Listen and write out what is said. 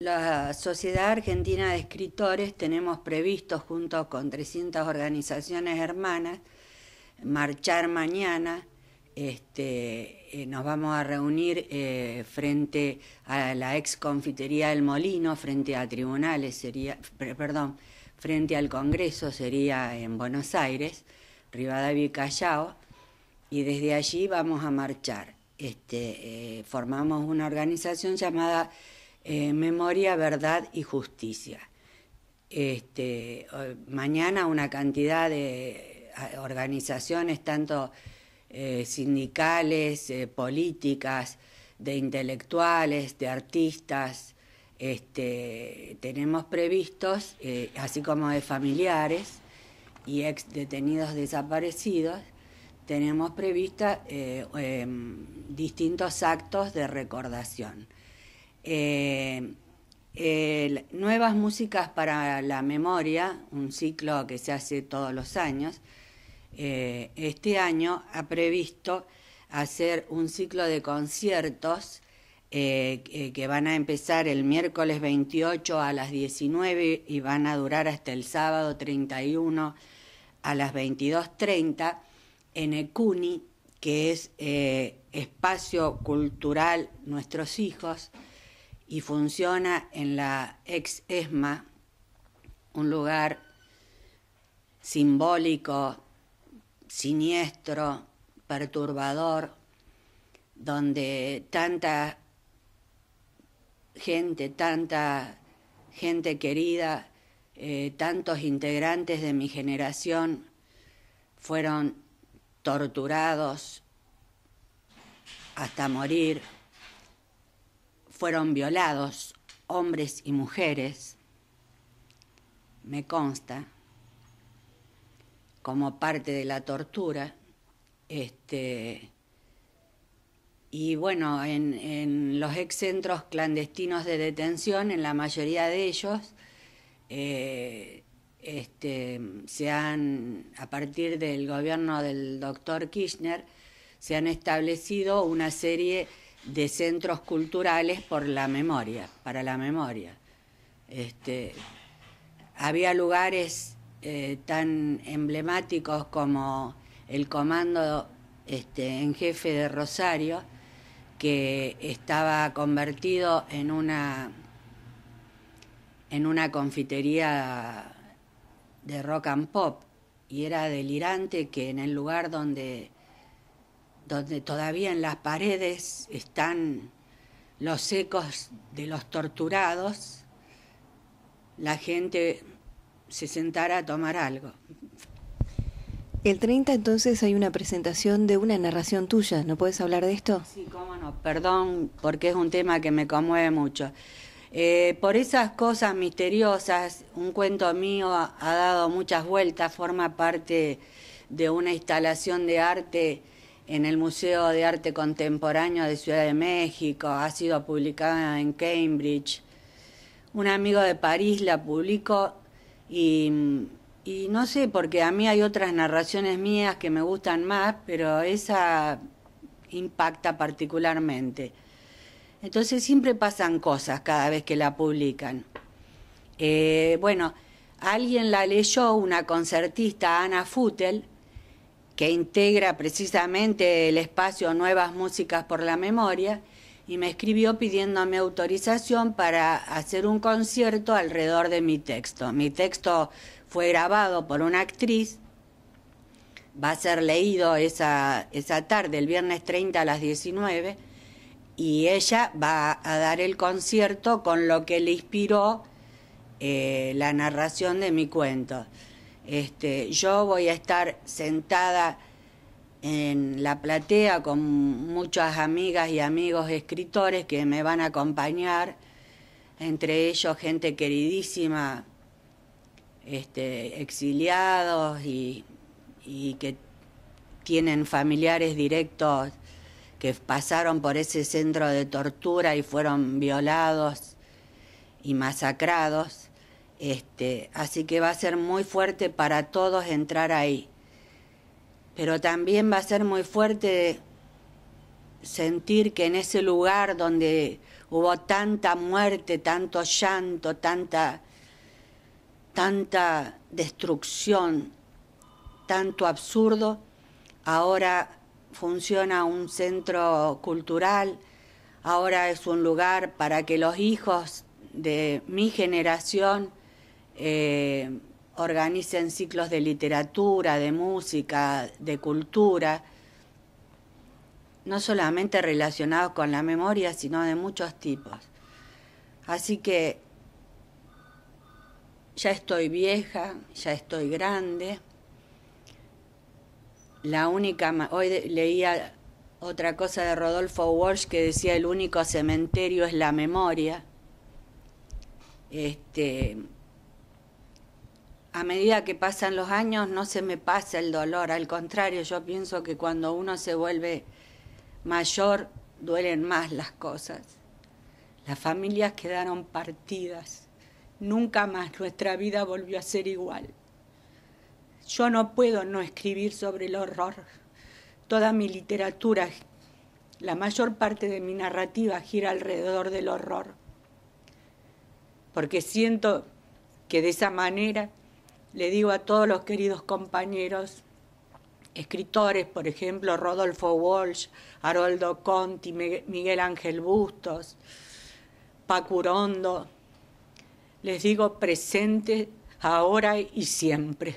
La Sociedad Argentina de Escritores tenemos previsto, junto con 300 organizaciones hermanas, marchar mañana. Este, eh, nos vamos a reunir eh, frente a la ex confitería del Molino, frente a tribunales, sería, perdón, frente al Congreso, sería en Buenos Aires, Rivadavia y Callao, y desde allí vamos a marchar. Este, eh, formamos una organización llamada eh, memoria, verdad y justicia. Este, mañana una cantidad de organizaciones, tanto eh, sindicales, eh, políticas, de intelectuales, de artistas, este, tenemos previstos, así como de familiares y ex detenidos desaparecidos, tenemos previstas em, distintos actos de recordación. Eh, nuevas músicas para la memoria, un ciclo que se hace todos los años. Eh, este año ha previsto hacer un ciclo de conciertos eh, que van a empezar el miércoles 28 a las 19 y van a durar hasta el sábado 31 a las 22.30 en Ecuni, que es Espacio Cultural Nuestros Hijos y funciona en la ex ESMA, un lugar simbólico, siniestro, perturbador, donde tanta gente, tanta gente querida, eh, tantos integrantes de mi generación fueron torturados hasta morir fueron violados hombres y mujeres, me consta, como parte de la tortura. Este, y bueno, en, en los excentros clandestinos de detención, en la mayoría de ellos, eh, este, se han, a partir del gobierno del doctor Kirchner, se han establecido una serie de centros culturales por la memoria, para la memoria. Este, había lugares eh, tan emblemáticos como el comando este, en jefe de Rosario, que estaba convertido en una, en una confitería de rock and pop. Y era delirante que en el lugar donde donde todavía en las paredes están los ecos de los torturados, la gente se sentara a tomar algo. El 30 entonces hay una presentación de una narración tuya, ¿no puedes hablar de esto? Sí, cómo no, perdón, porque es un tema que me conmueve mucho. Eh, por esas cosas misteriosas, un cuento mío ha dado muchas vueltas, forma parte de una instalación de arte en el Museo de Arte Contemporáneo de Ciudad de México, ha sido publicada en Cambridge. Un amigo de París la publicó y, no sé, porque a mí hay otras narraciones mías que me gustan más, pero esa impacta particularmente. Entonces siempre pasan cosas cada vez que la publican. Eh, bueno, alguien la leyó, una concertista, Ana Futel, que integra precisamente el espacio Nuevas Músicas por la Memoria, y me escribió pidiéndome autorización para hacer un concierto alrededor de mi texto. Mi texto fue grabado por una actriz, va a ser leído esa, tarde, el viernes 30 a las 19, y ella va a dar el concierto con lo que le inspiró eh, la narración de mi cuento. Este, yo voy a estar sentada en la platea con muchas amigas y amigos escritores que me van a acompañar, entre ellos gente queridísima, este, exiliados y, y que tienen familiares directos que pasaron por ese centro de tortura y fueron violados y masacrados. Este, así que va a ser muy fuerte para todos entrar ahí. Pero también va a ser muy fuerte sentir que en ese lugar donde hubo tanta muerte, tanto llanto, tanta, tanta destrucción, tanto absurdo, ahora funciona un centro cultural, ahora es un lugar para que los hijos de mi generación eh, organicen ciclos de literatura, de música, de cultura, no solamente relacionados con la memoria, sino de muchos tipos. Así que ya estoy vieja, ya estoy grande. La única, hoy leía otra cosa de Rodolfo Walsh que decía el único cementerio es la memoria. Este, a medida que pasan los años no se me pasa el dolor, al contrario, yo pienso que cuando uno se vuelve mayor duelen más las cosas. Las familias quedaron partidas, nunca más nuestra vida volvió a ser igual. Yo no puedo no escribir sobre el horror. Toda mi literatura, la mayor parte de mi narrativa gira alrededor del horror, porque siento que de esa manera le digo a todos los queridos compañeros, escritores, por ejemplo, Rodolfo Walsh, Haroldo Conti, Miguel Ángel Bustos, Pacurondo, les digo presente ahora y siempre.